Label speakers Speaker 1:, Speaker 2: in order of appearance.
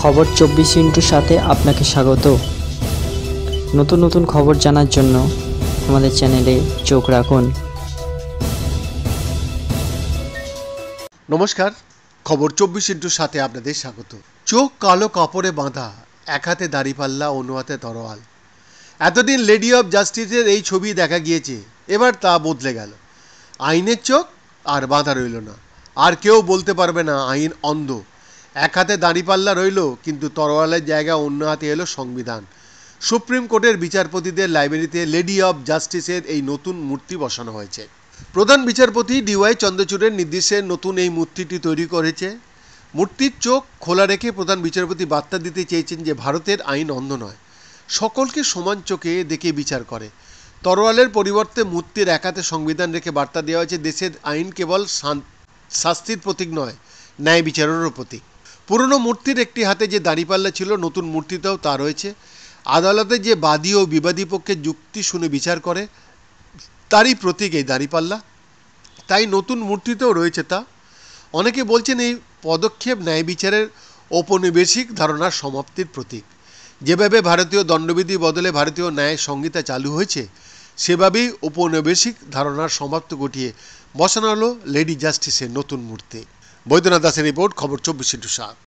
Speaker 1: খবর চব্বিশ ইন্টুর সাথে আপনাকে স্বাগত নতুন নতুন খবর জানার জন্য আমাদের চ্যানেলে চোখ রাখুন
Speaker 2: নমস্কার খবর চব্বিশ ইন্টুর সাথে আপনাদের স্বাগত চোখ কালো কাপড়ে বাঁধা এক হাতে দাঁড়িপাল্লা অন্য হাতে তরোয়াল এতদিন লেডি অফ জাস্টিসের এই ছবি দেখা গিয়েছে এবার তা বদলে গেল আইনের চোখ আর বাঁধা রইল না আর কেউ বলতে পারবে না আইন অন্ধ এক হাতে দাঁড়িপাল্লা রইল কিন্তু তরোয়ালের জায়গা অন্য হাতে এলো সংবিধান সুপ্রিম কোর্টের বিচারপতিদের লাইব্রেরিতে লেডি অব জাস্টিসের এই নতুন মূর্তি বসানো হয়েছে প্রধান বিচারপতি ডিওয়াই চন্দ্রচূড়ের নির্দেশে নতুন এই মূর্তিটি তৈরি করেছে মূর্তির চোখ খোলা রেখে প্রধান বিচারপতি বার্তা দিতে চেয়েছেন যে ভারতের আইন অন্ধ নয় সকলকে সমান চোখে দেখে বিচার করে তরোয়ালের পরিবর্তে মূর্তির একাতে সংবিধান রেখে বার্তা দেওয়া হয়েছে দেশের আইন কেবল শাস্তির প্রতীক নয় ন্যায় বিচারেরও প্রতীক পুরনো মূর্তির একটি হাতে যে দাঁড়িপাল্লা ছিল নতুন মূর্তিতেও তা রয়েছে আদালতে যে বাদী ও বিবাদী পক্ষে যুক্তি শুনে বিচার করে তারই প্রতীক এই দাঁড়িপাল্লা তাই নতুন মূর্তিতেও রয়েছে তা অনেকে বলছেন এই পদক্ষেপ ন্যায় বিচারের ঔপনিবেশিক ধারণার সমাপ্তির প্রতীক যেভাবে ভারতীয় দণ্ডবিধি বদলে ভারতীয় ন্যায় সংহিতা চালু হয়েছে সেভাবেই ঔপনিবেশিক ধারণার সমাপ্ত ঘটিয়ে বসানো হলো লেডি জাস্টিসের নতুন মূর্তি বৈদ্যনাথ দাসের রিপোর্ট খবর চব্বিশ ইন্টু সাত